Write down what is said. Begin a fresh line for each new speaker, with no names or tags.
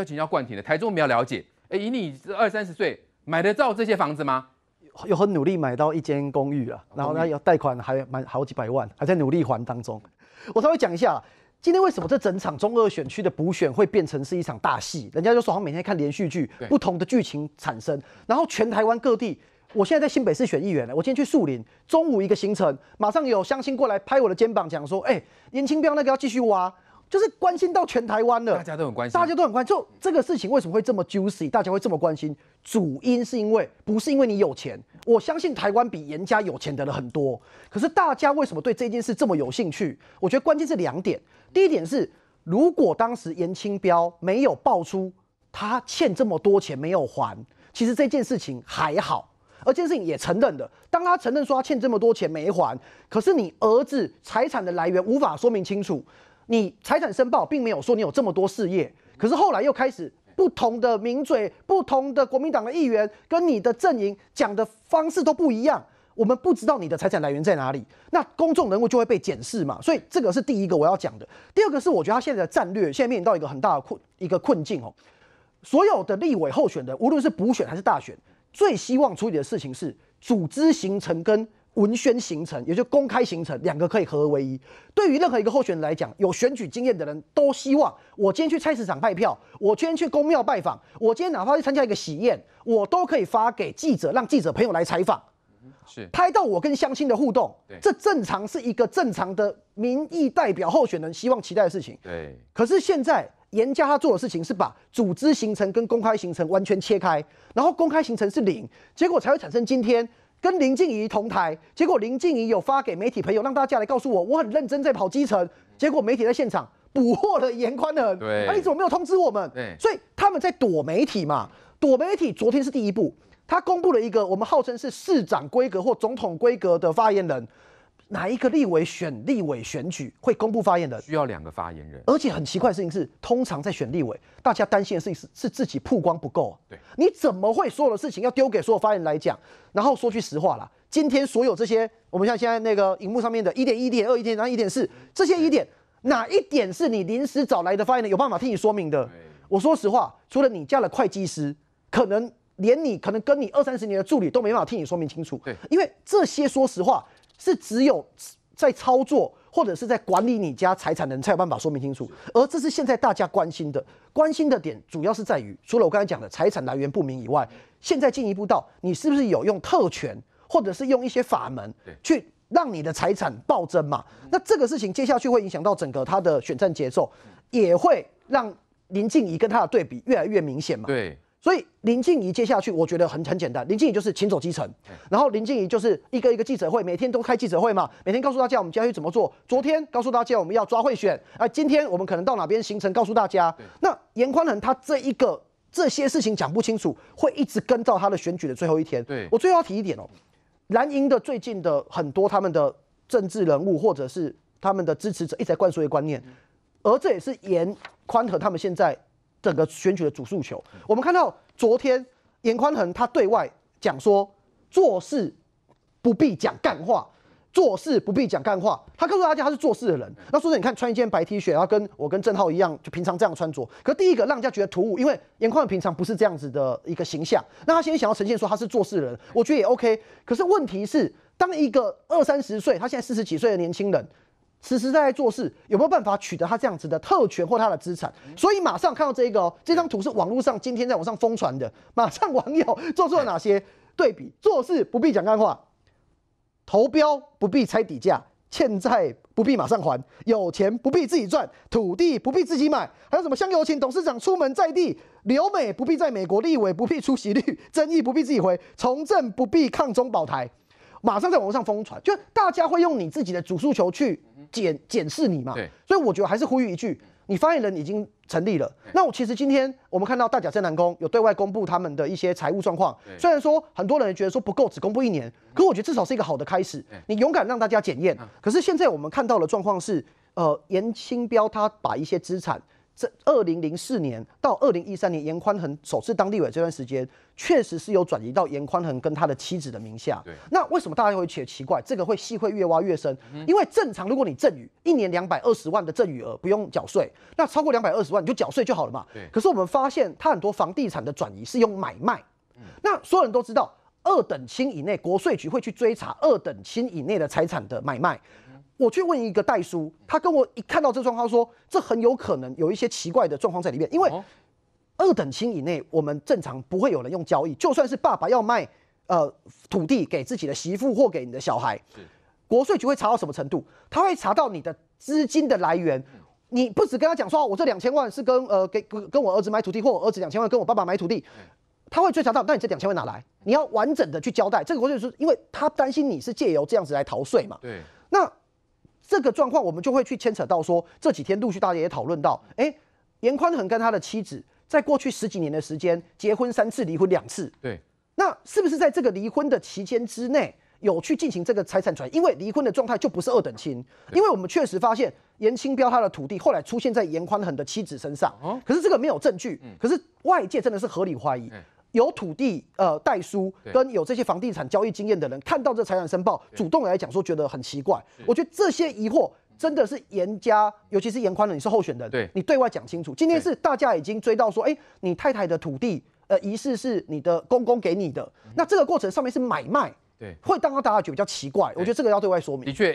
要请教冠庭了。台中，我们要了解。哎，以你二三十岁，买得到这些房子吗？有很努力买到一间公寓了，然后呢，要贷款，还蛮好几百万，还在努力还当中。我稍微讲一下，今天为什么这整场中二选区的补选会变成是一场大戏？人家就说，像每天看连续剧，不同的剧情产生。然后全台湾各地，我现在在新北市选议员了。我今天去树林，中午一个行程，马上有乡亲过来拍我的肩膀，讲说：“哎，年青标那个要继续挖。”就是关心到全台湾了，大家都很关心，大家都很关。就这个事情为什么会这么 juicy，大家会这么关心，主因是因为不是因为你有钱，我相信台湾比严家有钱的人很多。可是大家为什么对这件事这么有兴趣？我觉得关键是两点。第一点是，如果当时严清标没有爆出他欠这么多钱没有还，其实这件事情还好。而这件事情也承认了，当他承认说他欠这么多钱没还，可是你儿子财产的来源无法说明清楚。你财产申报并没有说你有这么多事业，可是后来又开始不同的名嘴、不同的国民党的议员跟你的阵营讲的方式都不一样，我们不知道你的财产来源在哪里，那公众人物就会被检视嘛。所以这个是第一个我要讲的。第二个是我觉得他现在的战略现在面临到一个很大的困一个困境哦，所有的立委候选的无论是补选还是大选，最希望处理的事情是组织形成跟。文宣行程，也就是公开行程，两个可以合而为一。对于任何一个候选人来讲，有选举经验的人都希望：我今天去菜市场拜票，我今天去公庙拜访，我今天哪怕去参加一个喜宴，我都可以发给记者，让记者朋友来采访，是拍到我跟乡亲的互动。这正常是一个正常的民意代表候选人希望期待的事情。对。可是现在严家他做的事情是把组织行程跟公开行程完全切开，然后公开行程是零，结果才会产生今天。跟林静怡同台，结果林静怡有发给媒体朋友，让大家来告诉我，我很认真在跑基层。结果媒体在现场捕获了严宽的，对，那你怎么没有通知我们？对，所以他们在躲媒体嘛，躲媒体。昨天是第一步，他公布了一个我们号称是市长规格或总统规格的发言人。哪一个立委选立委选举会公布发言的？需要两个发言人。而且很奇怪的事情是，通常在选立委，大家担心的事情是是自己曝光不够对，你怎么会所有的事情要丢给所有发言人来讲？然后说句实话啦，今天所有这些，我们像现在那个荧幕上面的一点一点二一点，三一点四这些疑点，哪一点是你临时找来的发言人有办法替你说明的？我说实话，除了你叫了会计师，可能连你可能跟你二三十年的助理都没办法替你说明清楚。对，因为这些说实话。是只有在操作或者是在管理你家财产的人才有办法说明清楚，而这是现在大家关心的，关心的点主要是在于，除了我刚才讲的财产来源不明以外，现在进一步到你是不是有用特权或者是用一些法门去让你的财产暴增嘛？那这个事情接下去会影响到整个他的选战节奏，也会让林静怡跟他的对比越来越明显嘛？对。所以林静怡接下去，我觉得很很简单，林静怡就是请走基层，然后林静怡就是一个一个记者会，每天都开记者会嘛，每天告诉大家我们将会怎么做。昨天告诉大家我们要抓贿选，啊，今天我们可能到哪边行程告诉大家。那严宽衡他这一个这些事情讲不清楚，会一直跟到他的选举的最后一天。对我最后要提一点哦，蓝营的最近的很多他们的政治人物或者是他们的支持者一直在灌输一个观念，而这也是严宽和他们现在。整个选举的主诉求，我们看到昨天严宽恒他对外讲说，做事不必讲干话，做事不必讲干话。他告诉大家他是做事的人。那说以你看穿一件白 T 恤，然后跟我跟郑浩一样，就平常这样穿着。可第一个让大家觉得突兀，因为严宽恒平常不是这样子的一个形象。那他现在想要呈现说他是做事的人，我觉得也 OK。可是问题是，当一个二三十岁，他现在四十几岁的年轻人。实实在在做事有没有办法取得他这样子的特权或他的资产？所以马上看到这个哦，这张图是网络上今天在网上疯传的。马上网友做出了哪些对比？做事不必讲暗话，投标不必拆底价，欠债不必马上还，有钱不必自己赚，土地不必自己买，还有什么香油钱？董事长出门在地，留美不必在美国立委，不必出席率，争议不必自己回，从政不必抗中保台。马上在网络上疯传，就大家会用你自己的主诉求去。检检视你嘛，所以我觉得还是呼吁一句，你发言人已经成立了。那我其实今天我们看到大甲镇南宫有对外公布他们的一些财务状况，虽然说很多人觉得说不够，只公布一年，可我觉得至少是一个好的开始。你勇敢让大家检验，可是现在我们看到的状况是，呃，严清标他把一些资产。这二零零四年到二零一三年，严宽恒首次当地委这段时间，确实是有转移到严宽恒跟他的妻子的名下。对，那为什么大家会觉得奇怪？这个会戏会越挖越深？因为正常，如果你赠与一年两百二十万的赠与额不用缴税，那超过两百二十万你就缴税就好了嘛。对。可是我们发现他很多房地产的转移是用买卖。嗯。那所有人都知道二等亲以内，国税局会去追查二等亲以内的财产的买卖。我去问一个代书，他跟我一看到这状况，说这很有可能有一些奇怪的状况在里面，因为二等亲以内，我们正常不会有人用交易。就算是爸爸要卖呃土地给自己的媳妇或给你的小孩，国税局会查到什么程度？他会查到你的资金的来源。你不止跟他讲说，我这两千万是跟呃给跟我儿子买土地，或我儿子两千万跟我爸爸买土地，他会追查到。那你这两千万哪来？你要完整的去交代。这个国税局因为他担心你是借由这样子来逃税嘛。对，那。这个状况，我们就会去牵扯到说，这几天陆续大家也讨论到，哎，严宽恒跟他的妻子，在过去十几年的时间，结婚三次，离婚两次。对，那是不是在这个离婚的期间之内，有去进行这个财产转移？因为离婚的状态就不是二等亲，因为我们确实发现严清标他的土地后来出现在严宽恒的妻子身上，可是这个没有证据，可是外界真的是合理怀疑。有土地呃代书，跟有这些房地产交易经验的人看到这财产申报，主动来讲说觉得很奇怪。我觉得这些疑惑真的是严家，尤其是严宽的，你是候选人，对你对外讲清楚。今天是大家已经追到说，哎，你太太的土地呃疑似是你的公公给你的，那这个过程上面是买卖，对，会当大家觉得比较奇怪。我觉得这个要对外说明。的确。